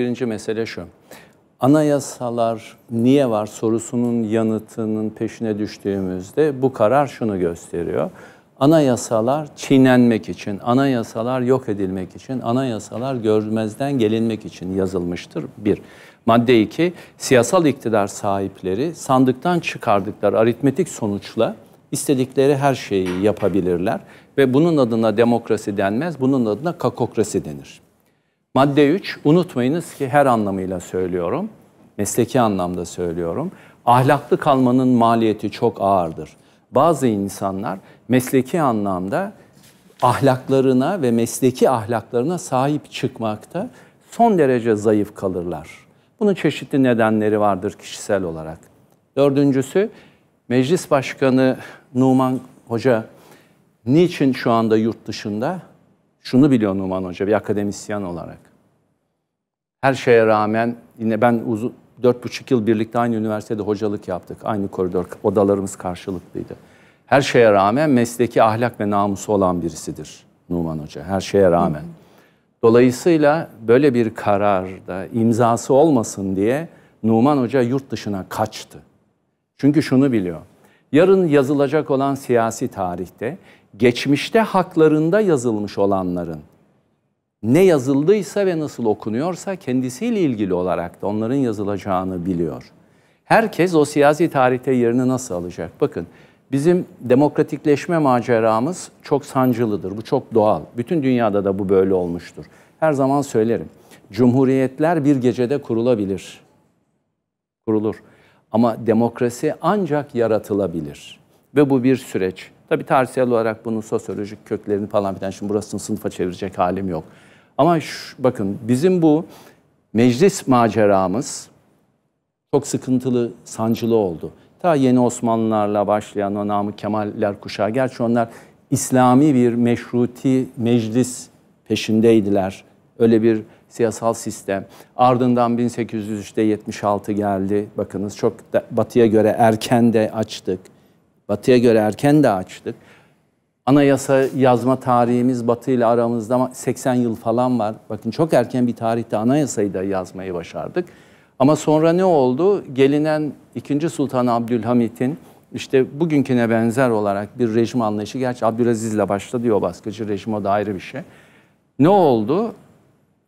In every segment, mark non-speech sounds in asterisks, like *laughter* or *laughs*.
Birinci mesele şu. Anayasalar niye var sorusunun yanıtının peşine düştüğümüzde bu karar şunu gösteriyor. Anayasalar çiğnenmek için, anayasalar yok edilmek için, anayasalar görmezden gelinmek için yazılmıştır. Bir. Madde 2. Siyasal iktidar sahipleri sandıktan çıkardıkları aritmetik sonuçla istedikleri her şeyi yapabilirler ve bunun adına demokrasi denmez, bunun adına kakokrasi denir. Madde 3, unutmayınız ki her anlamıyla söylüyorum, mesleki anlamda söylüyorum. Ahlaklı kalmanın maliyeti çok ağırdır. Bazı insanlar mesleki anlamda ahlaklarına ve mesleki ahlaklarına sahip çıkmakta son derece zayıf kalırlar. Bunun çeşitli nedenleri vardır kişisel olarak. Dördüncüsü, Meclis Başkanı Numan Hoca niçin şu anda yurt dışında? şunu biliyor Numan Hoca bir akademisyen olarak. Her şeye rağmen yine ben uzun, dört buçuk yıl birlikte aynı üniversitede hocalık yaptık. Aynı koridor, odalarımız karşılıklıydı. Her şeye rağmen mesleki ahlak ve namusu olan birisidir Numan Hoca. Her şeye rağmen. Dolayısıyla böyle bir kararda imzası olmasın diye Numan Hoca yurt dışına kaçtı. Çünkü şunu biliyor yarın yazılacak olan siyasi tarihte geçmişte haklarında yazılmış olanların ne yazıldıysa ve nasıl okunuyorsa kendisiyle ilgili olarak da onların yazılacağını biliyor. Herkes o siyasi tarihte yerini nasıl alacak? Bakın bizim demokratikleşme maceramız çok sancılıdır. Bu çok doğal. Bütün dünyada da bu böyle olmuştur. Her zaman söylerim. Cumhuriyetler bir gecede kurulabilir. Kurulur. Ama demokrasi ancak yaratılabilir. Ve bu bir süreç. Tabii tarihsel olarak bunun sosyolojik köklerini falan filan şimdi burasını sınıfa çevirecek halim yok. Ama şu, bakın bizim bu meclis maceramız çok sıkıntılı, sancılı oldu. Ta yeni Osmanlılarla başlayan o namı Kemaller kuşağı. Gerçi onlar İslami bir meşruti meclis peşindeydiler. Öyle bir siyasal sistem. Ardından 1803'te 76 geldi. Bakınız çok da, batıya göre erken de açtık. Batıya göre erken de açtık. Anayasa yazma tarihimiz Batı ile aramızda 80 yıl falan var. Bakın çok erken bir tarihte anayasayı da yazmayı başardık. Ama sonra ne oldu? Gelinen 2. Sultan Abdülhamit'in işte bugünküne benzer olarak bir rejim anlayışı. Gerçi Abdülaziz ile başladı o baskıcı rejim o da ayrı bir şey. Ne oldu?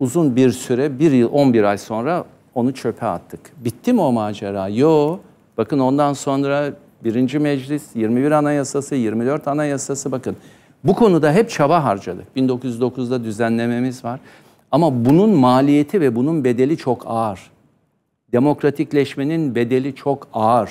uzun bir süre, bir yıl, 11 ay sonra onu çöpe attık. Bitti mi o macera? Yo. Bakın ondan sonra birinci meclis, 21 anayasası, 24 anayasası bakın. Bu konuda hep çaba harcadık. 1909'da düzenlememiz var. Ama bunun maliyeti ve bunun bedeli çok ağır. Demokratikleşmenin bedeli çok ağır.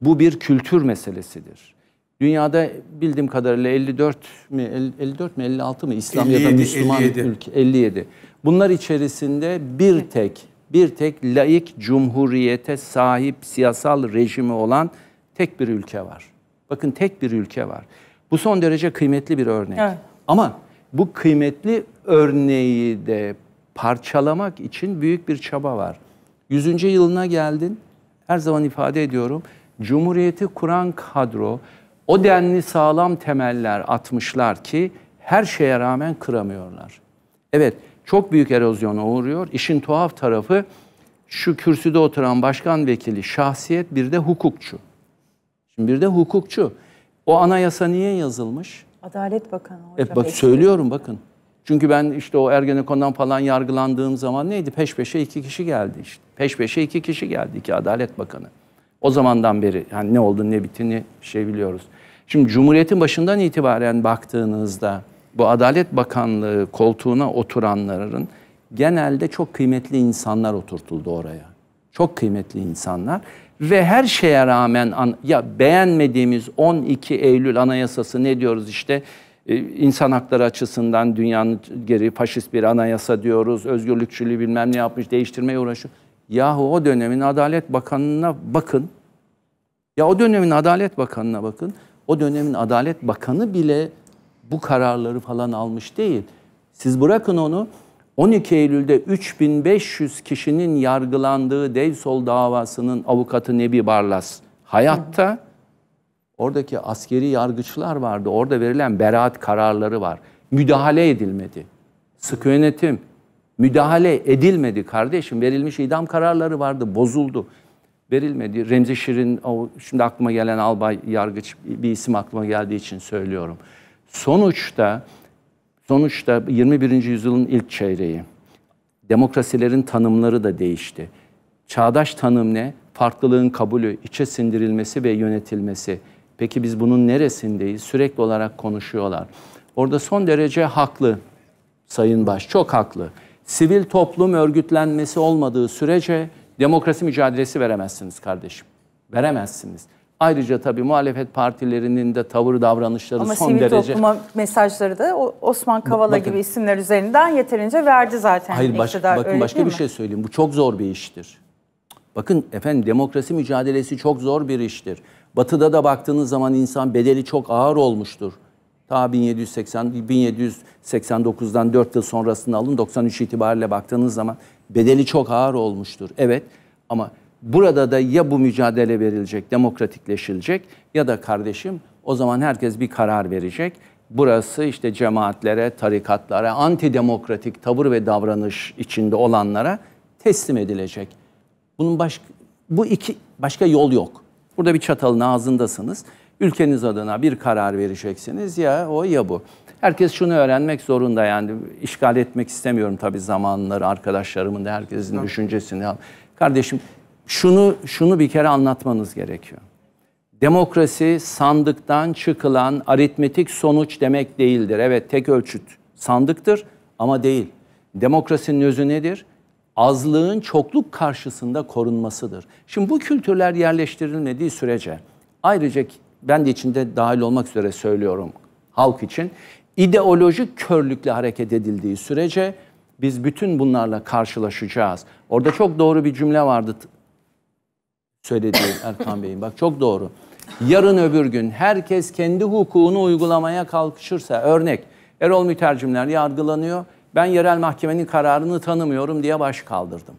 Bu bir kültür meselesidir. Dünyada bildiğim kadarıyla 54 mi 54 mi 56 mı İslam 57, ya da Müslüman 57. ülke 57. Bunlar içerisinde bir tek, bir tek laik cumhuriyete sahip siyasal rejimi olan tek bir ülke var. Bakın tek bir ülke var. Bu son derece kıymetli bir örnek. Evet. Ama bu kıymetli örneği de parçalamak için büyük bir çaba var. Yüzüncü yılına geldin. Her zaman ifade ediyorum. Cumhuriyeti kuran kadro o denli sağlam temeller atmışlar ki her şeye rağmen kıramıyorlar. Evet, çok büyük erozyona uğruyor. İşin tuhaf tarafı şu kürsüde oturan başkan vekili şahsiyet bir de hukukçu. Şimdi bir de hukukçu. O anayasa niye yazılmış? Adalet Bakanı e, hocam. E, bak, söylüyorum bakın. Çünkü ben işte o Ergenekon'dan falan yargılandığım zaman neydi? Peş peşe iki kişi geldi işte. Peş peşe iki kişi geldi ki Adalet Bakanı. O zamandan beri yani ne oldu ne bittiğini şey biliyoruz. Şimdi Cumhuriyet'in başından itibaren baktığınızda bu Adalet Bakanlığı koltuğuna oturanların genelde çok kıymetli insanlar oturtuldu oraya. Çok kıymetli insanlar ve her şeye rağmen ya beğenmediğimiz 12 Eylül Anayasası ne diyoruz işte ee, insan hakları açısından dünyanın geri faşist bir anayasa diyoruz. Özgürlükçülüğü bilmem ne yapmış değiştirmeye uğraşıyor. Yahu o dönemin Adalet Bakanı'na bakın. Ya o dönemin Adalet Bakanı'na bakın. O dönemin Adalet Bakanı bile bu kararları falan almış değil. Siz bırakın onu 12 Eylül'de 3500 kişinin yargılandığı Devsol davasının avukatı Nebi Barlas hayatta oradaki askeri yargıçlar vardı. Orada verilen beraat kararları var. Müdahale edilmedi. Sıkı yönetim müdahale edilmedi kardeşim. Verilmiş idam kararları vardı, bozuldu. Verilmedi. Remzi Şirin, şimdi aklıma gelen albay yargıç bir isim aklıma geldiği için söylüyorum. Sonuçta sonuçta 21. yüzyılın ilk çeyreği. Demokrasilerin tanımları da değişti. Çağdaş tanım ne? Farklılığın kabulü, içe sindirilmesi ve yönetilmesi. Peki biz bunun neresindeyiz? Sürekli olarak konuşuyorlar. Orada son derece haklı Sayın Baş, çok haklı. Sivil toplum örgütlenmesi olmadığı sürece demokrasi mücadelesi veremezsiniz kardeşim. Veremezsiniz. Ayrıca tabii muhalefet partilerinin de tavır davranışları Ama son derece... Ama sivil mesajları da Osman Kavala bakın, gibi isimler üzerinden yeterince verdi zaten Hayır baş, iktidar, bakın başka bir mi? şey söyleyeyim. Bu çok zor bir iştir. Bakın efendim demokrasi mücadelesi çok zor bir iştir. Batı'da da baktığınız zaman insan bedeli çok ağır olmuştur. Ta 1780, 1789'dan 4 yıl sonrasını alın 93 itibariyle baktığınız zaman bedeli çok ağır olmuştur. Evet ama Burada da ya bu mücadele verilecek, demokratikleşilecek ya da kardeşim o zaman herkes bir karar verecek. Burası işte cemaatlere, tarikatlara, antidemokratik tavır ve davranış içinde olanlara teslim edilecek. Bunun başka bu iki başka yol yok. Burada bir çatalın ağzındasınız. Ülkeniz adına bir karar vereceksiniz ya o ya bu. Herkes şunu öğrenmek zorunda yani işgal etmek istemiyorum tabii zamanları arkadaşlarımın da herkesin evet. düşüncesini. Kardeşim şunu şunu bir kere anlatmanız gerekiyor. Demokrasi sandıktan çıkılan aritmetik sonuç demek değildir. Evet tek ölçüt sandıktır ama değil. Demokrasinin özü nedir? Azlığın çokluk karşısında korunmasıdır. Şimdi bu kültürler yerleştirilmediği sürece ayrıca ben de içinde dahil olmak üzere söylüyorum halk için ideolojik körlükle hareket edildiği sürece biz bütün bunlarla karşılaşacağız. Orada çok doğru bir cümle vardı söylediğin Erkan Bey'in. Bak çok doğru. Yarın öbür gün herkes kendi hukukunu uygulamaya kalkışırsa örnek Erol Mütercimler yargılanıyor. Ben yerel mahkemenin kararını tanımıyorum diye baş kaldırdım.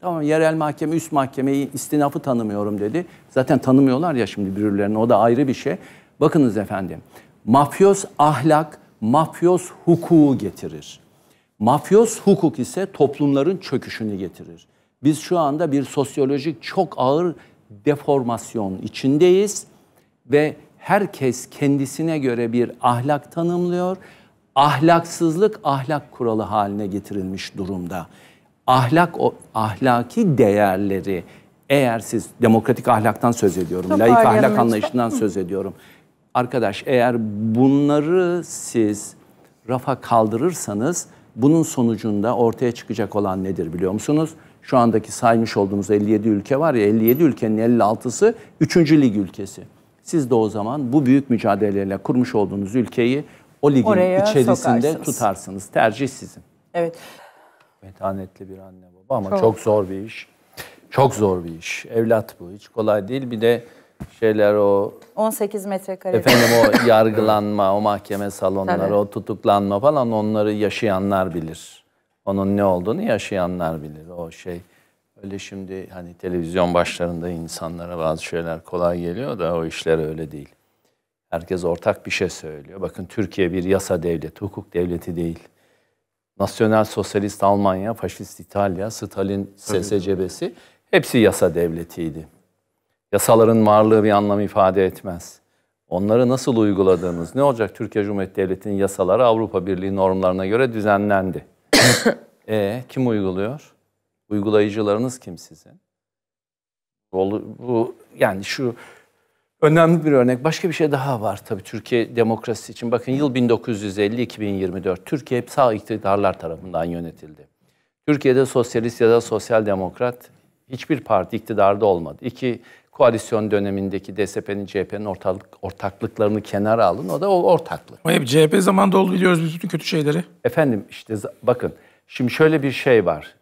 Tamam yerel mahkeme üst mahkemeyi istinafı tanımıyorum dedi. Zaten tanımıyorlar ya şimdi birbirlerini o da ayrı bir şey. Bakınız efendim mafyos ahlak mafyos hukuku getirir. Mafyos hukuk ise toplumların çöküşünü getirir. Biz şu anda bir sosyolojik çok ağır deformasyon içindeyiz ve herkes kendisine göre bir ahlak tanımlıyor. Ahlaksızlık ahlak kuralı haline getirilmiş durumda. Ahlak o ahlaki değerleri eğer siz demokratik ahlaktan söz ediyorum, Çok laik ahlak işte. anlayışından söz ediyorum. Arkadaş eğer bunları siz rafa kaldırırsanız bunun sonucunda ortaya çıkacak olan nedir biliyor musunuz? Şu andaki saymış olduğumuz 57 ülke var ya 57 ülkenin 56'sı 3. lig ülkesi. Siz de o zaman bu büyük mücadeleyle kurmuş olduğunuz ülkeyi o ligin Oraya içerisinde sokarsınız. tutarsınız. Tercih sizin. Evet. Metanetli bir anne baba ama çok. çok zor bir iş. Çok zor bir iş. Evlat bu. Hiç kolay değil. Bir de şeyler o 18 metrekare. Efendim o *laughs* yargılanma, o mahkeme salonları, Tabii. o tutuklanma falan onları yaşayanlar bilir. Onun ne olduğunu yaşayanlar bilir. O şey öyle şimdi hani televizyon başlarında insanlara bazı şeyler kolay geliyor da o işler öyle değil. Herkes ortak bir şey söylüyor. Bakın Türkiye bir yasa devleti, hukuk devleti değil. Nasyonel Sosyalist Almanya, Faşist İtalya, Stalin SSCB'si hepsi yasa devletiydi. Yasaların varlığı bir anlam ifade etmez. Onları nasıl uyguladığımız ne olacak Türkiye Cumhuriyeti Devleti'nin yasaları Avrupa Birliği normlarına göre düzenlendi. *coughs* e kim uyguluyor? Uygulayıcılarınız kim sizin? Bu, bu yani şu önemli bir örnek. Başka bir şey daha var tabii Türkiye demokrasisi için. Bakın yıl 1950-2024. Türkiye hep sağ iktidarlar tarafından yönetildi. Türkiye'de sosyalist ya da sosyal demokrat hiçbir parti iktidarda olmadı. İki koalisyon dönemindeki DSP'nin CHP'nin ortaklık, ortaklıklarını kenara alın. O da o ortaklık. O hep CHP zamanında oldu biliyoruz biz bütün kötü şeyleri. Efendim işte bakın şimdi şöyle bir şey var.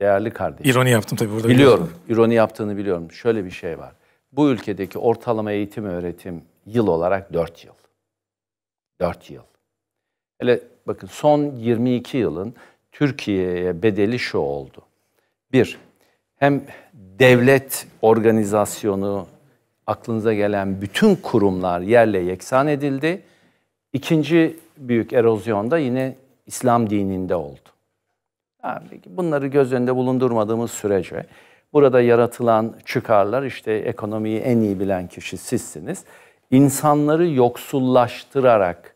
Değerli kardeşim. İroni yaptım tabii burada. Biliyorum. İroni yaptığını biliyorum. Şöyle bir şey var. Bu ülkedeki ortalama eğitim öğretim yıl olarak 4 yıl. 4 yıl. Hele bakın son 22 yılın Türkiye'ye bedeli şu oldu. Bir, hem devlet organizasyonu, aklınıza gelen bütün kurumlar yerle yeksan edildi. İkinci büyük erozyon da yine İslam dininde oldu. Yani bunları göz önünde bulundurmadığımız sürece burada yaratılan çıkarlar işte ekonomiyi en iyi bilen kişi sizsiniz. İnsanları yoksullaştırarak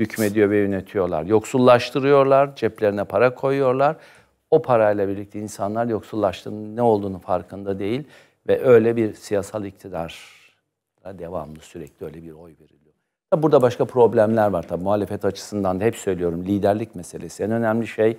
hükmediyor ve yönetiyorlar. Yoksullaştırıyorlar, ceplerine para koyuyorlar. O parayla birlikte insanlar yoksullaştığının ne olduğunu farkında değil ve öyle bir siyasal iktidar devamlı sürekli öyle bir oy veriliyor. Burada başka problemler var tabii muhalefet açısından da hep söylüyorum liderlik meselesi. En önemli şey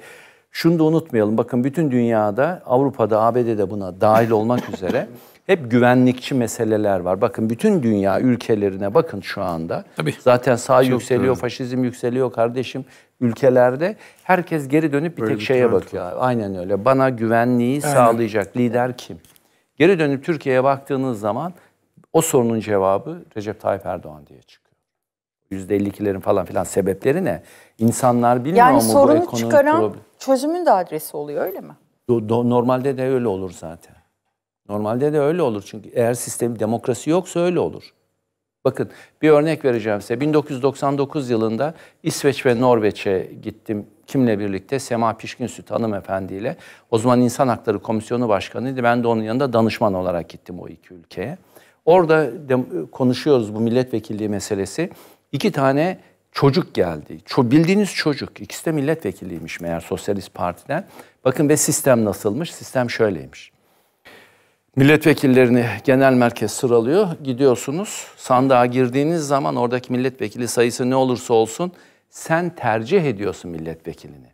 şunu da unutmayalım. Bakın bütün dünyada, Avrupa'da, ABD'de buna dahil olmak *laughs* üzere hep güvenlikçi meseleler var. Bakın bütün dünya ülkelerine bakın şu anda. Tabii. Zaten sağ Çok yükseliyor, doğru. faşizm yükseliyor kardeşim. Ülkelerde herkes geri dönüp bir Böyle tek bir şeye bakıyor. Var. Aynen öyle. Bana güvenliği Aynen. sağlayacak lider kim? Geri dönüp Türkiye'ye baktığınız zaman o sorunun cevabı Recep Tayyip Erdoğan diye çıkıyor. %52'lerin falan filan sebepleri ne? İnsanlar bilmiyor yani mu bu ekonomik Yani sorunu çıkaran problem? çözümün de adresi oluyor öyle mi? Do, do, normalde de öyle olur zaten. Normalde de öyle olur çünkü eğer sistem demokrasi yoksa öyle olur. Bakın bir örnek vereceğim size. 1999 yılında İsveç ve Norveç'e gittim. Kimle birlikte? Sema Pişkinsüt hanımefendiyle. O zaman İnsan Hakları Komisyonu Başkanı'ydı. Ben de onun yanında danışman olarak gittim o iki ülkeye. Orada de, konuşuyoruz bu milletvekilliği meselesi iki tane çocuk geldi. Ço bildiğiniz çocuk. İkisi de milletvekiliymiş meğer Sosyalist Parti'den. Bakın ve sistem nasılmış? Sistem şöyleymiş. Milletvekillerini genel merkez sıralıyor. Gidiyorsunuz sandığa girdiğiniz zaman oradaki milletvekili sayısı ne olursa olsun sen tercih ediyorsun milletvekilini.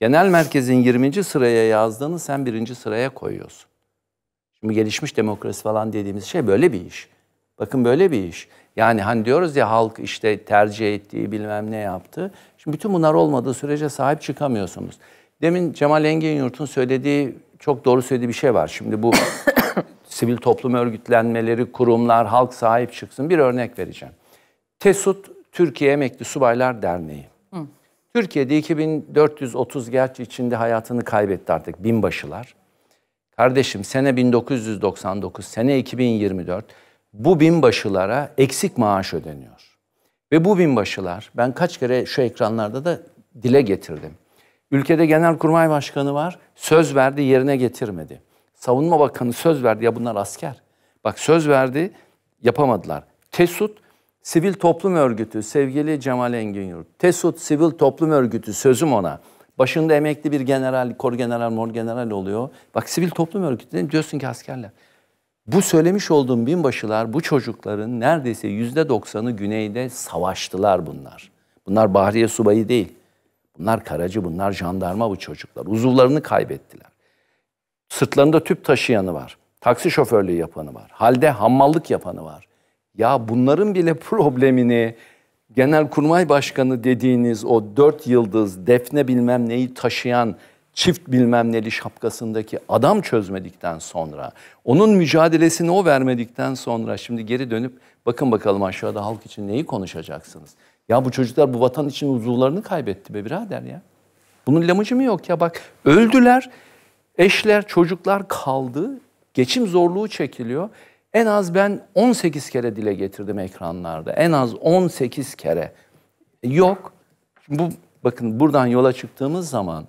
Genel merkezin 20. sıraya yazdığını sen 1. sıraya koyuyorsun. Şimdi gelişmiş demokrasi falan dediğimiz şey böyle bir iş. Bakın böyle bir iş. Yani hani diyoruz ya halk işte tercih ettiği bilmem ne yaptı. Şimdi bütün bunlar olmadığı sürece sahip çıkamıyorsunuz. Demin Cemal Engin Enginyurt'un söylediği çok doğru söylediği bir şey var. Şimdi bu *coughs* sivil toplum örgütlenmeleri, kurumlar, halk sahip çıksın. Bir örnek vereceğim. TESUT, Türkiye Emekli Subaylar Derneği. Hı. Türkiye'de 2430 gerçi içinde hayatını kaybetti artık binbaşılar. Kardeşim sene 1999, sene 2024 bu binbaşılara eksik maaş ödeniyor. Ve bu binbaşılar, ben kaç kere şu ekranlarda da dile getirdim. Ülkede Genelkurmay Başkanı var, söz verdi yerine getirmedi. Savunma Bakanı söz verdi, ya bunlar asker. Bak söz verdi, yapamadılar. TESUT, Sivil Toplum Örgütü, sevgili Cemal Engin Yurt. TESUT, Sivil Toplum Örgütü, sözüm ona. Başında emekli bir general, kor general, mor general oluyor. Bak sivil toplum örgütleri diyorsun ki askerler. Bu söylemiş olduğum binbaşılar bu çocukların neredeyse yüzde doksanı güneyde savaştılar bunlar. Bunlar Bahriye Subayı değil. Bunlar karacı, bunlar jandarma bu çocuklar. Uzuvlarını kaybettiler. Sırtlarında tüp taşıyanı var. Taksi şoförlüğü yapanı var. Halde hammallık yapanı var. Ya bunların bile *laughs* problemini genel kurmay Başkanı dediğiniz o dört yıldız defne bilmem neyi taşıyan çift bilmem neli şapkasındaki adam çözmedikten sonra, onun mücadelesini o vermedikten sonra şimdi geri dönüp bakın bakalım aşağıda halk için neyi konuşacaksınız? Ya bu çocuklar bu vatan için huzurlarını kaybetti be birader ya. Bunun lamıcı mı yok ya bak öldüler, eşler, çocuklar kaldı, geçim zorluğu çekiliyor. En az ben 18 kere dile getirdim ekranlarda. En az 18 kere. Yok. Şimdi bu bakın buradan yola çıktığımız zaman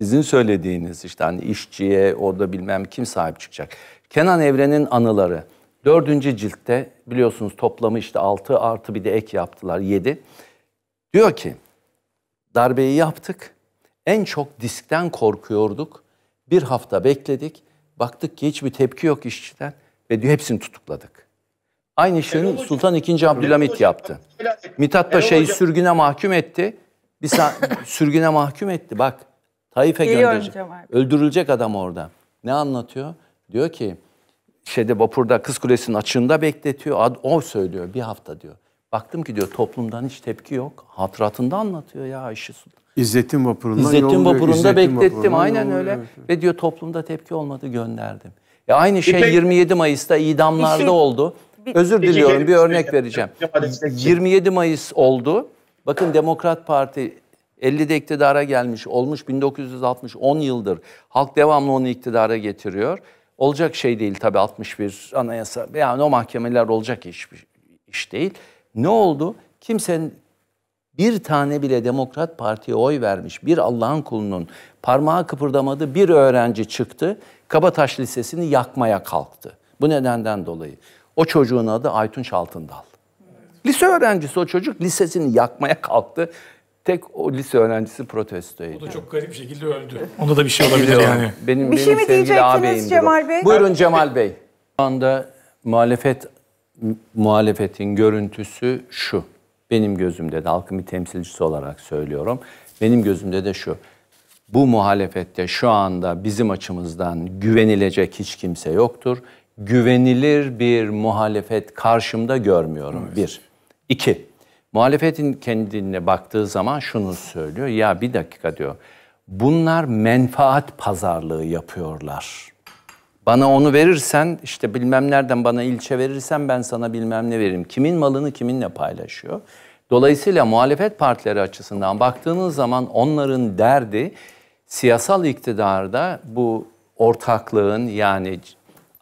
sizin söylediğiniz işte hani işçiye orada bilmem kim sahip çıkacak. Kenan Evren'in anıları. Dördüncü ciltte biliyorsunuz toplamı işte altı artı bir de ek yaptılar yedi. Diyor ki darbeyi yaptık. En çok diskten korkuyorduk. Bir hafta bekledik. Baktık ki hiçbir tepki yok işçiden ve diyor hepsini tutukladık. Aynı şeyi Sultan II. Abdülhamit yaptı. Mithat Paşa'yı şey, sürgüne mahkum etti. Bir *laughs* sürgüne mahkum etti. Bak Hayif'e gönderecek. Öldürülecek adam orada. Ne anlatıyor? Diyor ki şeyde vapurda Kız Kulesi'nin açığında bekletiyor. Ad, o söylüyor bir hafta diyor. Baktım ki diyor toplumdan hiç tepki yok. Hatıratında anlatıyor ya Ayşe Sultan. İzzettin vapurunda İzzettin vapurunda İzzettin beklettim vapurunda aynen öyle. Ve diyor toplumda tepki olmadı gönderdim. Ya aynı şey 27 Mayıs'ta idamlarda şey, oldu. Özür şey- diliyorum bir şey- örnek vereceğim. 27 şey- Mayıs oldu. Bakın Demokrat Parti 50'de iktidara gelmiş, olmuş 1960, 10 yıldır. Halk devamlı onu iktidara getiriyor. Olacak şey değil tabii 61 anayasa. Yani o mahkemeler olacak iş, iş değil. Ne oldu? Kimsenin bir tane bile Demokrat Parti'ye oy vermiş bir Allah'ın kulunun parmağı kıpırdamadı bir öğrenci çıktı. Kabataş Lisesi'ni yakmaya kalktı. Bu nedenden dolayı. O çocuğun adı Aytunç Altındal. Lise öğrencisi o çocuk lisesini yakmaya kalktı. Tek o lise öğrencisi protesto ediyor. O da çok garip şekilde öldü. *laughs* Onda da bir şey olabilir yani. Benim, bir şey mi diyecektiniz Cemal Bey? Buyurun Cemal Bey. Şu anda muhalefet muhalefetin görüntüsü şu. Benim gözümde de halkın bir temsilcisi olarak söylüyorum. Benim gözümde de şu. Bu muhalefette şu anda bizim açımızdan güvenilecek hiç kimse yoktur. Güvenilir bir muhalefet karşımda görmüyorum. Evet. Bir. İki. Muhalefetin kendine baktığı zaman şunu söylüyor. Ya bir dakika diyor. Bunlar menfaat pazarlığı yapıyorlar. Bana onu verirsen işte bilmem nereden bana ilçe verirsen ben sana bilmem ne veririm. Kimin malını kiminle paylaşıyor? Dolayısıyla muhalefet partileri açısından baktığınız zaman onların derdi siyasal iktidarda bu ortaklığın yani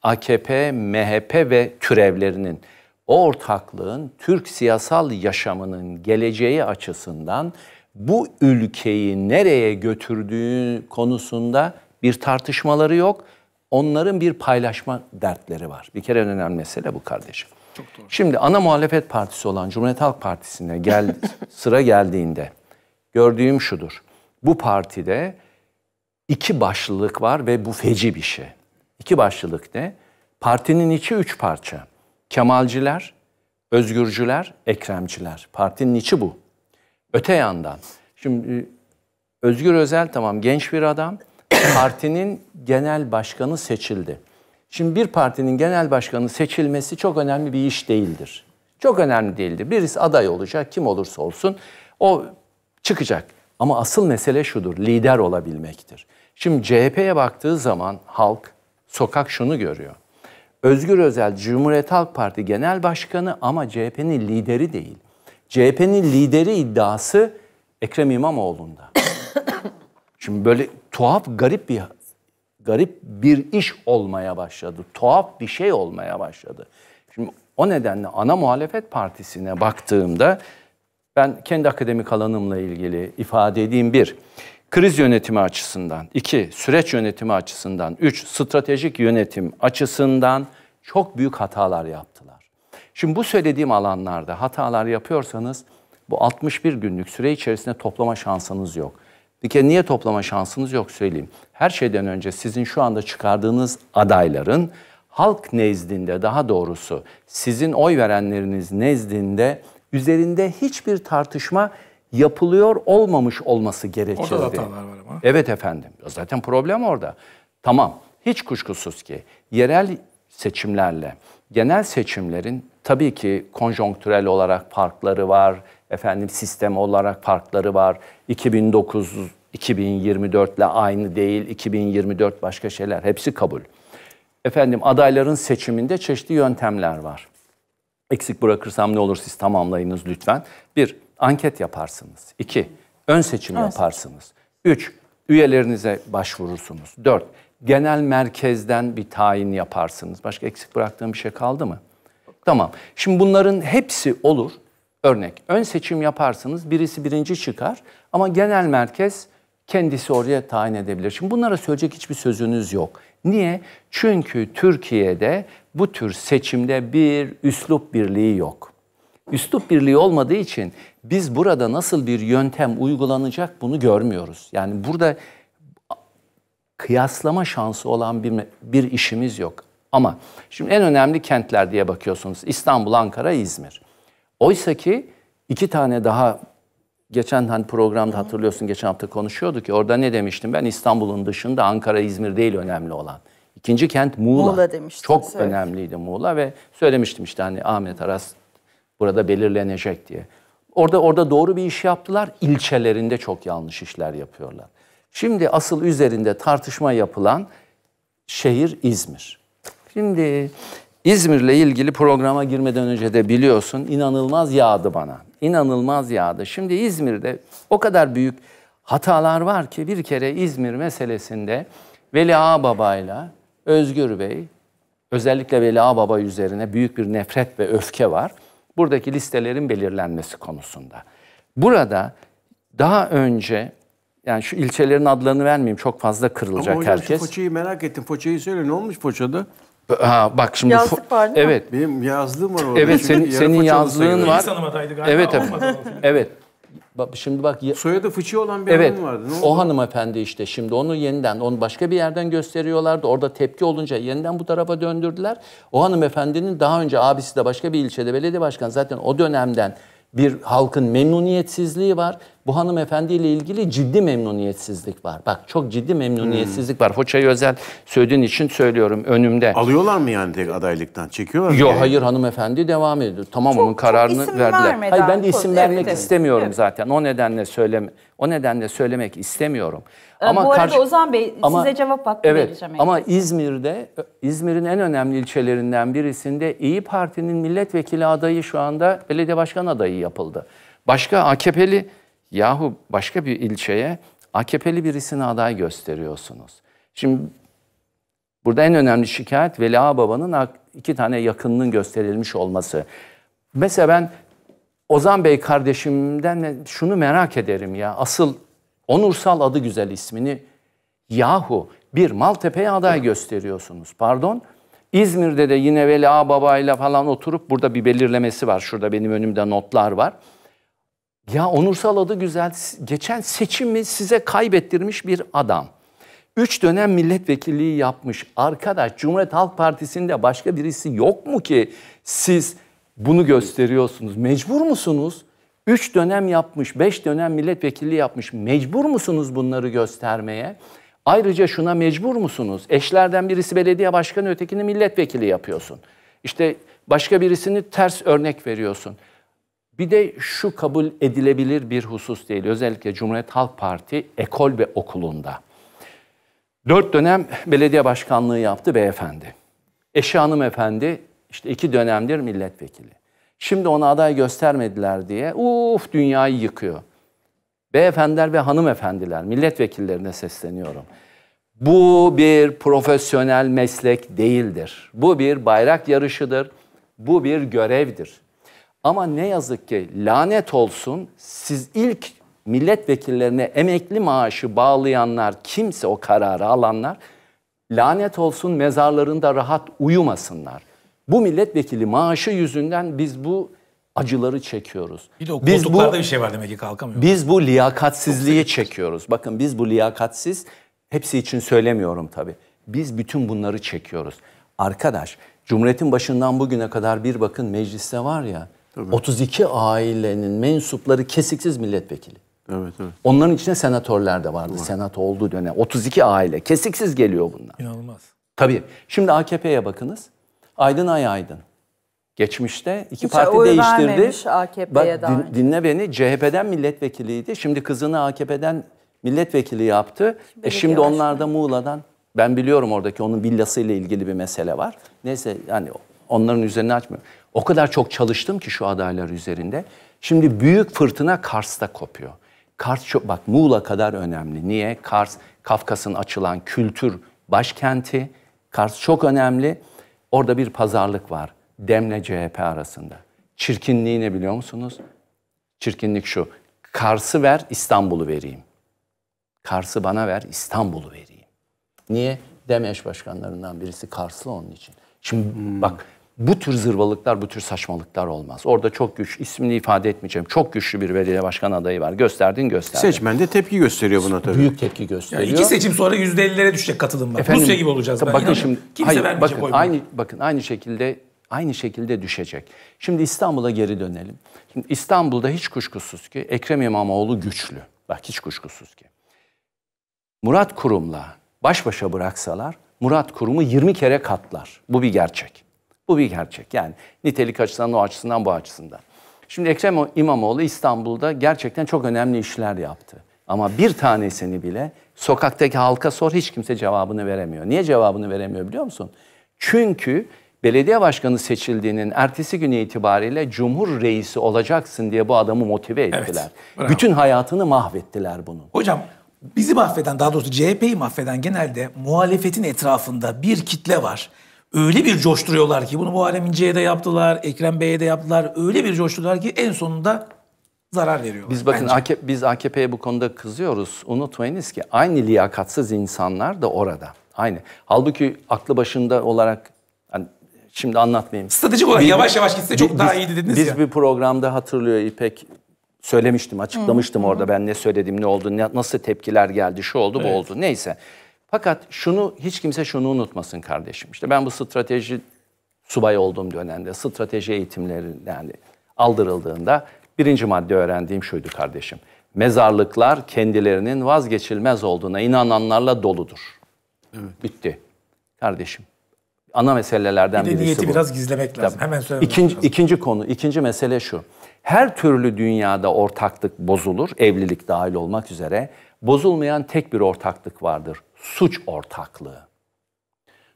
AKP, MHP ve türevlerinin o ortaklığın Türk siyasal yaşamının geleceği açısından bu ülkeyi nereye götürdüğü konusunda bir tartışmaları yok. Onların bir paylaşma dertleri var. Bir kere en önemli mesele bu kardeşim. Çok doğru. Şimdi ana muhalefet partisi olan Cumhuriyet Halk Partisi'ne gel, *laughs* sıra geldiğinde gördüğüm şudur. Bu partide iki başlılık var ve bu feci bir şey. İki başlılık ne? Partinin içi üç parça. Kemalciler, özgürcüler, ekremciler. Partinin içi bu. Öte yandan şimdi e, Özgür Özel tamam genç bir adam. *clears throat* Partinin genel başkanı seçildi. Şimdi bir partinin genel başkanı seçilmesi çok önemli bir iş değildir. Çok önemli değildir. Birisi aday olacak kim olursa olsun o çıkacak. Ama asıl mesele şudur lider olabilmektir. Şimdi CHP'ye baktığı zaman halk sokak şunu görüyor. Özgür Özel Cumhuriyet Halk Parti Genel Başkanı ama CHP'nin lideri değil. CHP'nin lideri iddiası Ekrem İmamoğlu'nda. *coughs* Şimdi böyle tuhaf garip bir garip bir iş olmaya başladı. Tuhaf bir şey olmaya başladı. Şimdi o nedenle ana muhalefet partisine baktığımda ben kendi akademik alanımla ilgili ifade edeyim bir kriz yönetimi açısından, iki süreç yönetimi açısından, üç stratejik yönetim açısından çok büyük hatalar yaptılar. Şimdi bu söylediğim alanlarda hatalar yapıyorsanız bu 61 günlük süre içerisinde toplama şansınız yok. Bir kere niye toplama şansınız yok söyleyeyim. Her şeyden önce sizin şu anda çıkardığınız adayların halk nezdinde daha doğrusu sizin oy verenleriniz nezdinde üzerinde hiçbir tartışma yapılıyor olmamış olması gerekirdi. Orada hatalar var ama. Evet efendim. Zaten problem orada. Tamam. Hiç kuşkusuz ki yerel seçimlerle genel seçimlerin tabii ki konjonktürel olarak farkları var. Efendim sistem olarak farkları var. 2009 2024 ile aynı değil. 2024 başka şeyler. Hepsi kabul. Efendim adayların seçiminde çeşitli yöntemler var. Eksik bırakırsam ne olur siz tamamlayınız lütfen. Bir, anket yaparsınız. İki, ön seçim evet. yaparsınız. Üç, üyelerinize başvurursunuz. Dört, genel merkezden bir tayin yaparsınız. Başka eksik bıraktığım bir şey kaldı mı? Tamam. Şimdi bunların hepsi olur. Örnek, ön seçim yaparsınız, birisi birinci çıkar ama genel merkez kendisi oraya tayin edebilir. Şimdi bunlara söyleyecek hiçbir sözünüz yok. Niye? Çünkü Türkiye'de bu tür seçimde bir üslup birliği yok. Üslup birliği olmadığı için biz burada nasıl bir yöntem uygulanacak bunu görmüyoruz. Yani burada kıyaslama şansı olan bir, bir işimiz yok. Ama şimdi en önemli kentler diye bakıyorsunuz. İstanbul, Ankara, İzmir. Oysa ki iki tane daha geçen hani programda hatırlıyorsun geçen hafta konuşuyorduk ya orada ne demiştim ben İstanbul'un dışında Ankara, İzmir değil önemli olan. İkinci kent Muğla. Muğla demiştin. Çok evet. önemliydi Muğla ve söylemiştim işte hani Ahmet Aras burada belirlenecek diye. Orada orada doğru bir iş yaptılar. İlçelerinde çok yanlış işler yapıyorlar. Şimdi asıl üzerinde tartışma yapılan şehir İzmir. Şimdi İzmir'le ilgili programa girmeden önce de biliyorsun inanılmaz yağdı bana. İnanılmaz yağdı. Şimdi İzmir'de o kadar büyük hatalar var ki bir kere İzmir meselesinde Veli Ağbaba'yla Özgür Bey özellikle Veli Ağbaba üzerine büyük bir nefret ve öfke var buradaki listelerin belirlenmesi konusunda. Burada daha önce yani şu ilçelerin adlarını vermeyeyim çok fazla kırılacak Ama hocam, herkes. Ama Foça'yı merak ettim. Foça'yı söyle ne olmuş Foça'da? Ha, bak şimdi Yazlık var değil evet. mi? Benim yazlığım var orada. Evet senin, senin yazlığın var. Evet efendim. evet şimdi bak soyadı fıçı olan bir evet, hanım vardı. Ne oldu? O hanımefendi işte şimdi onu yeniden onu başka bir yerden gösteriyorlardı. Orada tepki olunca yeniden bu tarafa döndürdüler. O hanımefendinin daha önce abisi de başka bir ilçede belediye başkanı zaten o dönemden bir halkın memnuniyetsizliği var bu hanımefendiyle ilgili ciddi memnuniyetsizlik var. Bak çok ciddi memnuniyetsizlik hmm. var. Hoçayı özel söylediğin için söylüyorum önümde. Alıyorlar mı yani tek adaylıktan? Çekiyorlar mı? Yok yani? hayır hanımefendi devam ediyor. Tamam çok, onun kararını çok verdiler. Hayır ben de isim evet, vermek evet, istemiyorum evet. zaten. O nedenle söyleme o nedenle söylemek istemiyorum. Ee, ama bu arada karşı, Ozan Bey ama, size cevap hakkı evet, vereceğim. Evet. Ama İzmir'de İzmir'in en önemli ilçelerinden birisinde İyi Parti'nin milletvekili adayı şu anda belediye başkan adayı yapıldı. Başka AKP'li yahu başka bir ilçeye AKP'li birisini aday gösteriyorsunuz. Şimdi burada en önemli şikayet Veli Ağbaba'nın iki tane yakınının gösterilmiş olması. Mesela ben Ozan Bey kardeşimden şunu merak ederim ya. Asıl onursal adı güzel ismini yahu bir Maltepe'ye aday gösteriyorsunuz. Pardon. İzmir'de de yine Veli Ağbaba falan oturup burada bir belirlemesi var. Şurada benim önümde notlar var. Ya Onursal adı güzel. Geçen seçimi size kaybettirmiş bir adam. Üç dönem milletvekilliği yapmış. Arkadaş Cumhuriyet Halk Partisi'nde başka birisi yok mu ki siz bunu gösteriyorsunuz? Mecbur musunuz? Üç dönem yapmış, beş dönem milletvekilliği yapmış. Mecbur musunuz bunları göstermeye? Ayrıca şuna mecbur musunuz? Eşlerden birisi belediye başkanı, ötekini milletvekili yapıyorsun. İşte başka birisini ters örnek veriyorsun. Bir de şu kabul edilebilir bir husus değil. Özellikle Cumhuriyet Halk Parti ekol ve okulunda. Dört dönem belediye başkanlığı yaptı beyefendi. Eşi hanımefendi işte iki dönemdir milletvekili. Şimdi ona aday göstermediler diye uf dünyayı yıkıyor. Beyefendiler ve hanımefendiler, milletvekillerine sesleniyorum. Bu bir profesyonel meslek değildir. Bu bir bayrak yarışıdır. Bu bir görevdir. Ama ne yazık ki lanet olsun siz ilk milletvekillerine emekli maaşı bağlayanlar kimse o kararı alanlar lanet olsun mezarlarında rahat uyumasınlar. Bu milletvekili maaşı yüzünden biz bu acıları çekiyoruz. Bir de o biz bu, bir şey var demek ki kalkamıyor. Biz bu liyakatsizliği çekiyoruz. Bakın biz bu liyakatsiz hepsi için söylemiyorum tabii. Biz bütün bunları çekiyoruz. Arkadaş Cumhuriyet'in başından bugüne kadar bir bakın mecliste var ya Tabii. 32 ailenin mensupları kesiksiz milletvekili. Evet, evet. Onların içine senatörler de vardı. Var. Senato olduğu dönem. 32 aile. Kesiksiz geliyor bunlar. İnanılmaz. Tabii. Şimdi AKP'ye bakınız. Aydın Ay Aydın. Geçmişte iki Hiç parti değiştirdi. AKP'ye Bak, din, dinle beni. CHP'den milletvekiliydi. Şimdi kızını AKP'den milletvekili yaptı. Belediye e şimdi onlar da Muğla'dan ben biliyorum oradaki onun villasıyla ilgili bir mesele var. Neyse yani Onların üzerine açmıyor. O kadar çok çalıştım ki şu adaylar üzerinde. Şimdi büyük fırtına Kars'ta kopuyor. Kars çok bak Muğla kadar önemli. Niye? Kars Kafkas'ın açılan kültür başkenti. Kars çok önemli. Orada bir pazarlık var. Demle CHP arasında. ne biliyor musunuz? Çirkinlik şu. Kars'ı ver, İstanbul'u vereyim. Kars'ı bana ver, İstanbul'u vereyim. Niye? Dem başkanlarından birisi Karslı onun için. Şimdi hmm. bak bu tür zırvalıklar, bu tür saçmalıklar olmaz. Orada çok güç, ismini ifade etmeyeceğim. Çok güçlü bir belediye başkan adayı var. Gösterdin gösterdin. Seçmen de tepki gösteriyor buna tabii. Büyük tepki gösteriyor. Yani iki seçim sonra yüzde %50'lere düşecek katılım bak. Efendim, Rusya gibi olacağız. Ben bakın inanıyorum. şimdi kimse hayır, vermeyecek bakın, oyunu. Aynı, bakın aynı şekilde aynı şekilde düşecek. Şimdi İstanbul'a geri dönelim. Şimdi İstanbul'da hiç kuşkusuz ki Ekrem İmamoğlu güçlü. Bak hiç kuşkusuz ki. Murat Kurum'la baş başa bıraksalar Murat Kurum'u 20 kere katlar. Bu bir gerçek. Bu bir gerçek. Yani nitelik açısından o açısından bu açısından. Şimdi Ekrem İmamoğlu İstanbul'da gerçekten çok önemli işler yaptı. Ama bir tanesini bile sokaktaki halka sor hiç kimse cevabını veremiyor. Niye cevabını veremiyor biliyor musun? Çünkü belediye başkanı seçildiğinin ertesi günü itibariyle cumhur reisi olacaksın diye bu adamı motive ettiler. Evet, Bütün hayatını mahvettiler bunu. Hocam bizi mahveden daha doğrusu CHP'yi mahveden genelde muhalefetin etrafında bir kitle var öyle bir coşturuyorlar ki bunu Muharrem İnce'ye de yaptılar, Ekrem Bey'e de yaptılar. Öyle bir coşturuyorlar ki en sonunda zarar veriyorlar. Biz bakın AKP, biz AKP'ye bu konuda kızıyoruz. Unutmayınız ki aynı liyakatsız insanlar da orada. Aynı. Halbuki aklı başında olarak hani şimdi anlatmayayım. Stratejik olarak bir, yavaş yavaş gitse çok biz, daha iyi dediniz biz ya. Biz bir programda hatırlıyor İpek söylemiştim, açıklamıştım hı, orada ben ne söyledim, ne oldu, ne, nasıl tepkiler geldi, şu oldu, evet. bu oldu. Neyse. Fakat şunu hiç kimse şunu unutmasın kardeşim. İşte ben bu strateji subay olduğum dönemde strateji eğitimleri yani aldırıldığında birinci madde öğrendiğim şuydu kardeşim. Mezarlıklar kendilerinin vazgeçilmez olduğuna inananlarla doludur. Evet. Bitti. Kardeşim ana meselelerden bir de birisi bu. biraz gizlemek Tabii. Hemen söylemek ikinci, lazım. İkinci konu, ikinci mesele şu. Her türlü dünyada ortaklık bozulur, evlilik dahil olmak üzere. Bozulmayan tek bir ortaklık vardır suç ortaklığı.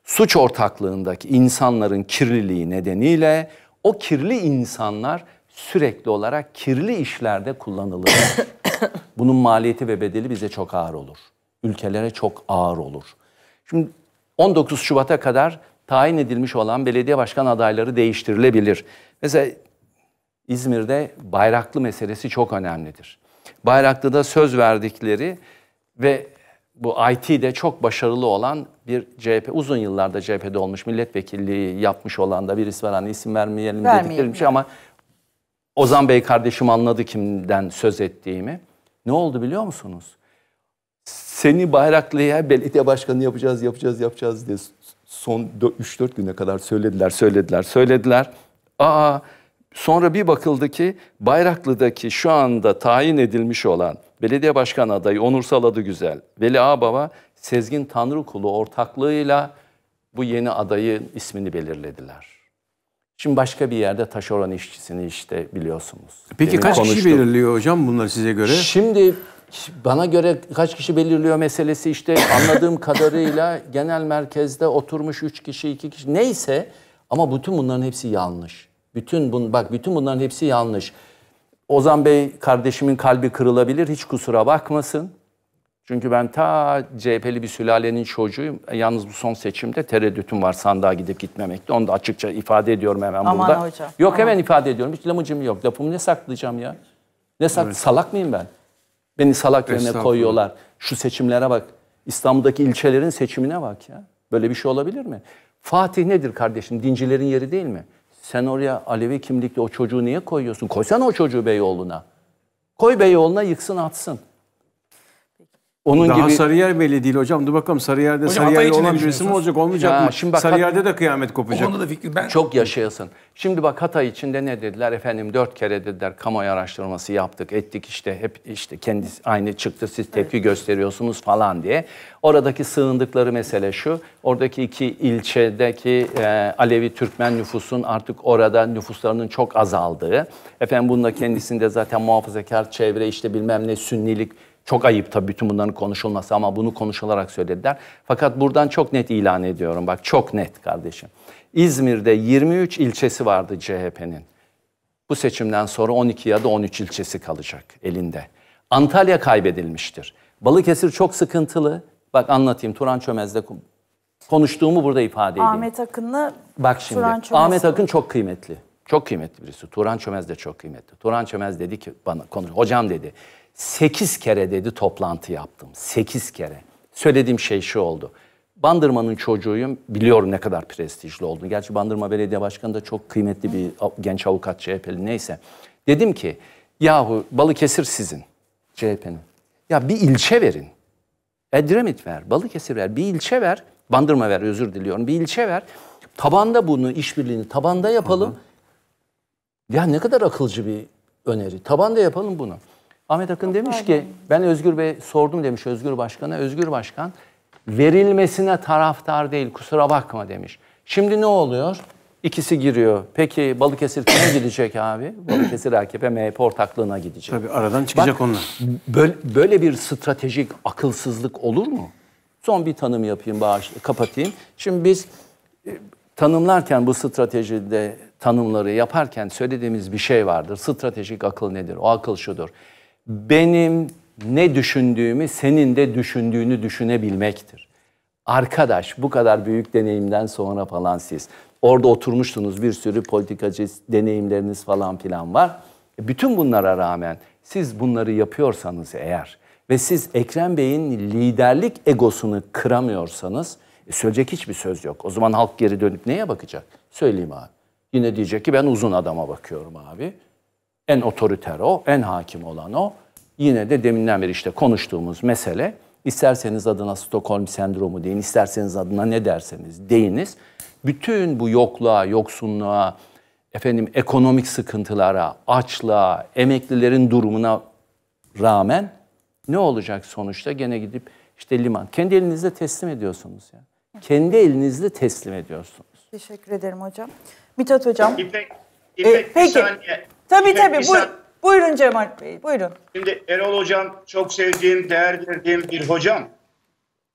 Suç ortaklığındaki insanların kirliliği nedeniyle o kirli insanlar sürekli olarak kirli işlerde kullanılır. *coughs* Bunun maliyeti ve bedeli bize çok ağır olur. Ülkelere çok ağır olur. Şimdi 19 Şubat'a kadar tayin edilmiş olan belediye başkan adayları değiştirilebilir. Mesela İzmir'de bayraklı meselesi çok önemlidir. Bayraklı'da söz verdikleri ve bu IT'de çok başarılı olan bir CHP, uzun yıllarda CHP'de olmuş milletvekilliği yapmış olan da birisi var. Hani isim vermeyelim, vermeyelim dedikleri şey ama Ozan Bey kardeşim anladı kimden söz ettiğimi. Ne oldu biliyor musunuz? Seni Bayraklı'ya belediye başkanı yapacağız, yapacağız, yapacağız diye son 3-4 güne kadar söylediler, söylediler, söylediler. Aa sonra bir bakıldı ki Bayraklı'daki şu anda tayin edilmiş olan belediye Başkan adayı Onursal adı güzel. Veli Ağbaba Sezgin Tanrıkulu ortaklığıyla bu yeni adayın ismini belirlediler. Şimdi başka bir yerde taşeron işçisini işte biliyorsunuz. Peki Demin kaç konuştum. kişi belirliyor hocam bunlar size göre? Şimdi bana göre kaç kişi belirliyor meselesi işte *coughs* anladığım kadarıyla genel merkezde oturmuş 3 kişi 2 kişi neyse ama bütün bunların hepsi yanlış. Bütün bun bak bütün bunların hepsi yanlış. Ozan Bey kardeşimin kalbi kırılabilir hiç kusura bakmasın. Çünkü ben ta CHP'li bir sülalenin çocuğuyum. E, yalnız bu son seçimde tereddütüm var sandığa gidip gitmemekte. Onu da açıkça ifade ediyorum hemen Aman burada. Hocam. Yok Aman. hemen ifade ediyorum. Hiç lamıcım yok. Lafımı ne saklayacağım ya? Ne sak evet. salak mıyım ben? Beni salak yerine koyuyorlar. Şu seçimlere bak. İstanbul'daki ilçelerin seçimine bak ya. Böyle bir şey olabilir mi? Fatih nedir kardeşim? Dincilerin yeri değil mi? Sen oraya Alevi kimlikli o çocuğu niye koyuyorsun? Koysan o çocuğu Beyoğlu'na. Koy Beyoğlu'na yıksın atsın. Onun Daha gibi... Sarıyer belli değil hocam. Dur bakalım Sarıyer'de hocam, Sarıyer'de olan birisi mi olacak olmayacak ya, mı? Şimdi bak, Sarıyer'de de kıyamet kopacak. Onda da fikri ben... Çok yaşayasın. Şimdi bak Hatay içinde ne dediler? Efendim dört kere dediler kamuoyu araştırması yaptık ettik işte hep işte kendisi aynı çıktı siz tepki evet. gösteriyorsunuz falan diye. Oradaki sığındıkları mesele şu. Oradaki iki ilçedeki e, Alevi Türkmen nüfusun artık orada nüfuslarının çok azaldığı. Efendim bununla kendisinde zaten muhafazakar çevre işte bilmem ne sünnilik çok ayıp tabii bütün bunların konuşulması ama bunu konuşularak söylediler. Fakat buradan çok net ilan ediyorum. Bak çok net kardeşim. İzmir'de 23 ilçesi vardı CHP'nin. Bu seçimden sonra 12 ya da 13 ilçesi kalacak elinde. Antalya kaybedilmiştir. Balıkesir çok sıkıntılı. Bak anlatayım Turan Çömez'de konuştuğumu burada ifade edeyim. Ahmet Akın'la Bak şimdi Turan Çömez. Ahmet Akın çok kıymetli. Çok kıymetli birisi. Turan Çömez de çok kıymetli. Turan Çömez dedi ki bana konuş. Hocam dedi. 8 kere dedi toplantı yaptım. 8 kere. Söylediğim şey şu oldu. Bandırma'nın çocuğuyum. Biliyorum ne kadar prestijli olduğunu. Gerçi Bandırma Belediye Başkanı da çok kıymetli bir genç avukat CHP'li neyse. Dedim ki yahu Balıkesir sizin CHP'nin. Ya bir ilçe verin. Edremit ver, Balıkesir ver, bir ilçe ver. Bandırma ver özür diliyorum. Bir ilçe ver. Tabanda bunu işbirliğini tabanda yapalım. Hı hı. Ya ne kadar akılcı bir öneri. Tabanda yapalım bunu. Ahmet Akın Çok demiş ki ben Özgür Bey sordum demiş Özgür Başkan'a. Özgür Başkan verilmesine taraftar değil kusura bakma demiş. Şimdi ne oluyor? İkisi giriyor. Peki Balıkesir kime *coughs* gidecek abi? Balıkesir AKP MHP ortaklığına gidecek. Tabii aradan çıkacak Bak, onlar. Böyle, böyle bir stratejik akılsızlık olur mu? Son bir tanım yapayım, bağış, kapatayım. Şimdi biz e, tanımlarken bu stratejide tanımları yaparken söylediğimiz bir şey vardır. Stratejik akıl nedir? O akıl şudur benim ne düşündüğümü senin de düşündüğünü düşünebilmektir. Arkadaş bu kadar büyük deneyimden sonra falan siz orada oturmuştunuz bir sürü politikacı deneyimleriniz falan filan var. E, bütün bunlara rağmen siz bunları yapıyorsanız eğer ve siz Ekrem Bey'in liderlik egosunu kıramıyorsanız e, söyleyecek hiçbir söz yok. O zaman halk geri dönüp neye bakacak? Söyleyeyim abi. Yine diyecek ki ben uzun adama bakıyorum abi en otoriter o, en hakim olan o. Yine de deminden beri işte konuştuğumuz mesele isterseniz adına Stockholm sendromu deyin, isterseniz adına ne derseniz deyiniz. Bütün bu yokluğa, yoksunluğa, efendim ekonomik sıkıntılara, açlığa, emeklilerin durumuna rağmen ne olacak sonuçta? Gene gidip işte liman. Kendi elinizle teslim ediyorsunuz ya. Yani. Kendi elinizle teslim ediyorsunuz. Teşekkür ederim hocam. Mithat hocam. İpek, İpek ee, peki. saniye. Tabii tabii. Buyur, sen... buyurun Cemal Bey, buyurun. Şimdi Erol Hocam çok sevdiğim, değer verdiğim bir hocam.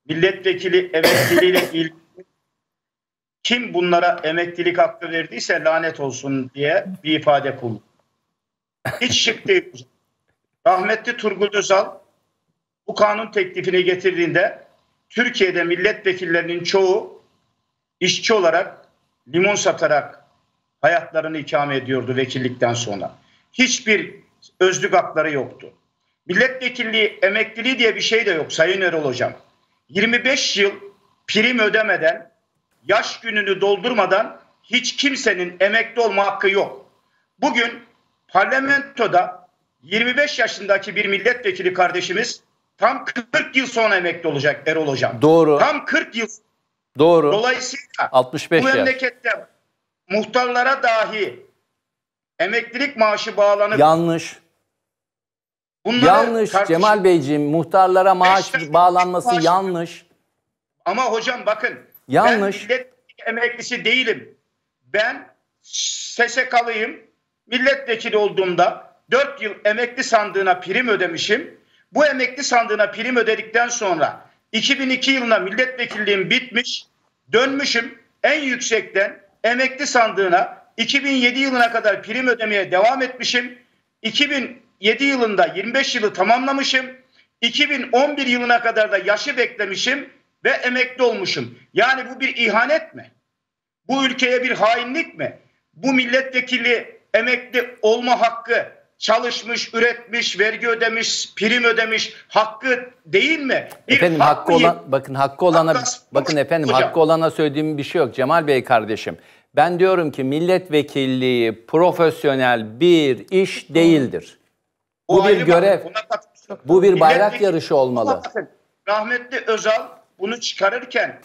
Milletvekili emekliliğiyle *laughs* ilgili kim bunlara emeklilik hakkı verdiyse lanet olsun diye bir ifade kullandı. Hiç şık değil. Rahmetli Turgut Özal bu kanun teklifini getirdiğinde Türkiye'de milletvekillerinin çoğu işçi olarak limon satarak hayatlarını ikame ediyordu vekillikten sonra. Hiçbir özlük hakları yoktu. Milletvekilliği, emekliliği diye bir şey de yok Sayın Erol Hocam. 25 yıl prim ödemeden, yaş gününü doldurmadan hiç kimsenin emekli olma hakkı yok. Bugün parlamentoda 25 yaşındaki bir milletvekili kardeşimiz tam 40 yıl sonra emekli olacak Erol Hocam. Doğru. Tam 40 yıl. Doğru. Dolayısıyla 65 bu memlekette yaş muhtarlara dahi emeklilik maaşı bağlanıp Yanlış. Bunları yanlış tartış- Cemal Beyciğim muhtarlara maaş bağlanması maaş- yanlış. Ama hocam bakın Yanlış. ben milletvekili emeklisi değilim. Ben SSK'lıyım. Milletvekili olduğumda 4 yıl emekli sandığına prim ödemişim. Bu emekli sandığına prim ödedikten sonra 2002 yılına milletvekilliğim bitmiş. Dönmüşüm en yüksekten emekli sandığına 2007 yılına kadar prim ödemeye devam etmişim. 2007 yılında 25 yılı tamamlamışım. 2011 yılına kadar da yaşı beklemişim ve emekli olmuşum. Yani bu bir ihanet mi? Bu ülkeye bir hainlik mi? Bu milletvekili emekli olma hakkı çalışmış, üretmiş, vergi ödemiş, prim ödemiş hakkı değil mi? Bir efendim hakkı, hakkı olan bakın hakkı olana hakkı bakın efendim hocam. hakkı olana söylediğim bir şey yok Cemal Bey kardeşim. Ben diyorum ki milletvekilliği profesyonel bir iş değildir. O bu bir görev. Bu bir bayrak yarışı olmalı. rahmetli Özal bunu çıkarırken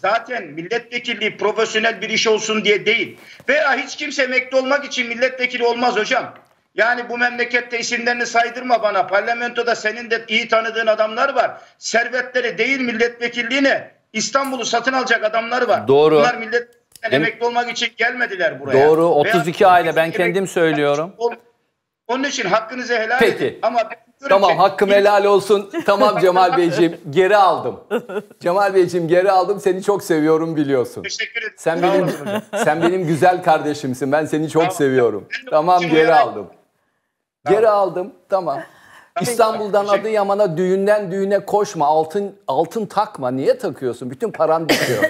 zaten milletvekilliği profesyonel bir iş olsun diye değil. Veya hiç kimse emekli olmak için milletvekili olmaz hocam. Yani bu memlekette isimlerini saydırma bana. Parlamentoda senin de iyi tanıdığın adamlar var. Servetleri değil milletvekilliğine İstanbul'u satın alacak adamlar var. Doğru. Bunlar millet sen Değil emekli olmak için gelmediler buraya. Doğru 32 Veya aile ben kendim söylüyorum. Onun için hakkınızı helal Peki. edin. Ama Tamam ki... hakkım helal olsun. *laughs* Tamam Cemal Beyciğim geri aldım. *laughs* Cemal Beyciğim geri aldım. Seni çok seviyorum biliyorsun. Teşekkür ederim. Sen benim *laughs* sen benim güzel kardeşimsin. Ben seni çok tamam. seviyorum. Ben tamam geri helal. aldım. Tamam. Geri aldım. Tamam. İstanbul'dan adı Yaman'a düğünden düğüne koşma. Altın altın takma. Niye takıyorsun? Bütün param bitiyor.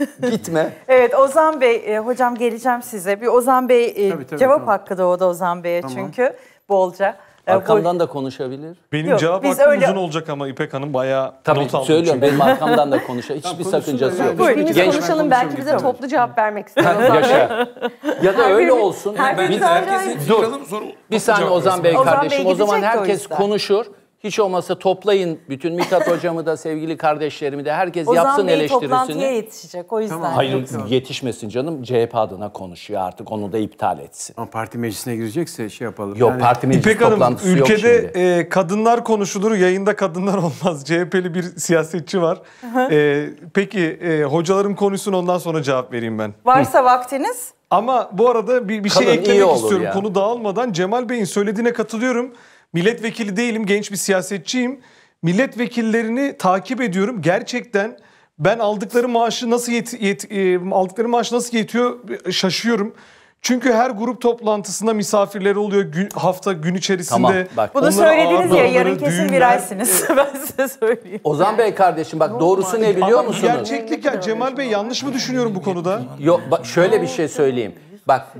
*laughs* Gitme. evet Ozan Bey, e, hocam geleceğim size. Bir Ozan Bey e, tabii, tabii, cevap tamam. hakkı doğdu Ozan Bey'e tamam. çünkü bolca. E, arkamdan da konuşabilir. Benim Yok, cevap hakkım öyle... uzun olacak ama İpek Hanım bayağı Tabii, not aldı. Söylüyorum çünkü. benim *laughs* arkamdan da konuşa. Hiçbir sakıncası yok. Buyurun. Genç konuşalım belki bize tamam. toplu cevap vermek istiyoruz. Yaşa. Ya da öyle olsun. Her biz herkesi dur. sonra Bir saniye Ozan Bey kardeşim. Ozan Bey o zaman herkes konuşur. Hiç olmazsa toplayın bütün Mithat *laughs* hocamı da sevgili kardeşlerimi de herkes Ozan yapsın Bey eleştirisini. toplantıya yetişecek o yüzden. Tamam. Hayır yapıyorum. yetişmesin canım CHP adına konuşuyor artık onu da iptal etsin. Ama parti meclisine girecekse şey yapalım. Yok yani... parti meclis İpek toplantısı Hanım, ülkede yok şimdi. E, kadınlar konuşulur yayında kadınlar *laughs* olmaz. CHP'li bir siyasetçi var. e, peki e, hocalarım konuşsun ondan sonra cevap vereyim ben. Varsa Hı. vaktiniz. Ama bu arada bir, bir şey eklemek istiyorum. Ya. Konu dağılmadan Cemal Bey'in söylediğine katılıyorum milletvekili değilim genç bir siyasetçiyim. Milletvekillerini takip ediyorum. Gerçekten ben aldıkları maaşı nasıl yet, yet, e, aldıkları maaş nasıl yetiyor e, şaşıyorum. Çünkü her grup toplantısında misafirleri oluyor gün, hafta gün içerisinde. Tamam, bak. Bunu söylediniz ya yarın kesin düğünler. viraysınız. *laughs* ben size söyleyeyim. Ozan Bey kardeşim bak doğrusu ne biliyor musunuz? Gerçeklik ya Cemal Bey yanlış mı düşünüyorum bu konuda? Yok şöyle bir şey söyleyeyim. Bak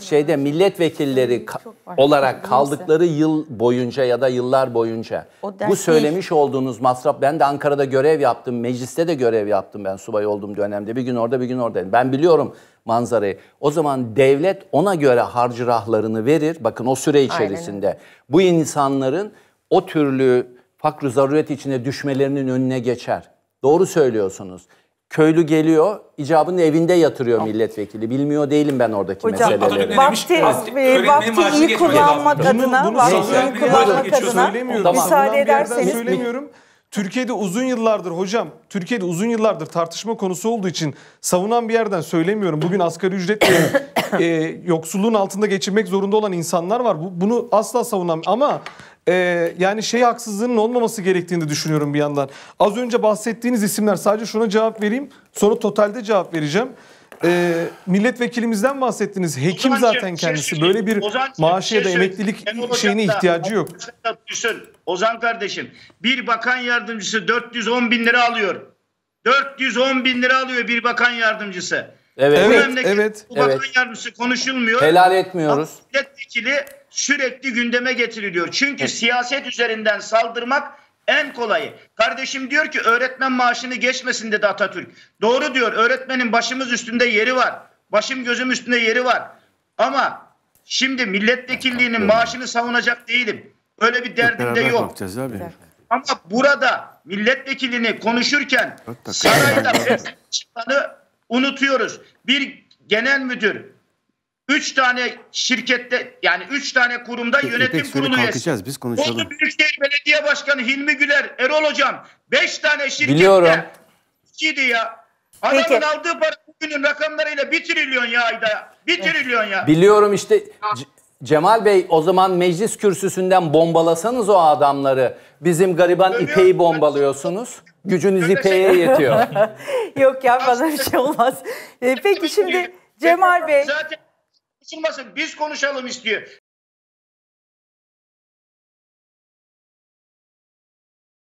şeyde milletvekilleri ka- olarak kaldıkları yıl boyunca ya da yıllar boyunca bu söylemiş olduğunuz masraf ben de Ankara'da görev yaptım, mecliste de görev yaptım ben subay olduğum dönemde. Bir gün orada bir gün oradaydım. Ben biliyorum manzarayı. O zaman devlet ona göre harcırahlarını verir. Bakın o süre içerisinde bu insanların o türlü fakr zaruret içine düşmelerinin önüne geçer. Doğru söylüyorsunuz köylü geliyor, icabını evinde yatırıyor milletvekili. Bilmiyor değilim ben oradaki Hocam, meseleleri. Vakti, vakti, vakti iyi kullanmak adına, vakti iyi kullanmak şey adına şey müsaade şey ederseniz. Söylemiyorum. Türkiye'de uzun yıllardır hocam, Türkiye'de uzun yıllardır tartışma konusu olduğu için savunan bir yerden söylemiyorum. Bugün asgari ücretle *coughs* e, yoksulluğun altında geçinmek zorunda olan insanlar var. Bu, bunu asla savunamam ama e, yani şey haksızlığının olmaması gerektiğini düşünüyorum bir yandan. Az önce bahsettiğiniz isimler sadece şuna cevap vereyim sonra totalde cevap vereceğim. E, ee, milletvekilimizden bahsettiniz. Hekim Ozan zaten şey, kendisi. Şey, Böyle şey bir Ozan, şey şey maaşı ya da emeklilik şeyine da, ihtiyacı yok. Düşün. Ozan kardeşim bir bakan yardımcısı 410 bin lira alıyor. 410 bin lira alıyor bir bakan yardımcısı. Evet, Bu evet, memleket evet, bu bakan evet. yardımcısı konuşulmuyor. Helal etmiyoruz. milletvekili sürekli gündeme getiriliyor. Çünkü evet. siyaset üzerinden saldırmak en kolayı. Kardeşim diyor ki öğretmen maaşını geçmesin dedi Atatürk. Doğru diyor öğretmenin başımız üstünde yeri var. Başım gözüm üstünde yeri var. Ama şimdi milletvekilliğinin maaşını savunacak değilim. Öyle bir derdim de yok. Abi. Ama burada milletvekilini konuşurken sarayda *laughs* çıkanı unutuyoruz. Bir genel müdür, üç tane şirkette yani üç tane kurumda tek, yönetim kurulu üyesi. Biz konuşalım. Oldu Büyükşehir Belediye Başkanı Hilmi Güler, Erol Hocam beş tane şirkette. Biliyorum. Kişiydi ya. Adamın Peki. aldığı para bugünün rakamlarıyla bir trilyon ya ayda. Bir trilyon ya. Biliyorum işte Cemal Bey o zaman meclis kürsüsünden bombalasanız o adamları. Bizim gariban Ölüyorum. ipeyi bombalıyorsunuz. Gücünüz şey- ipeye yetiyor. *laughs* Yok ya fazla bir şey olmaz. E, peki şimdi Cemal Bey. Zaten konuşulmasın biz konuşalım istiyor.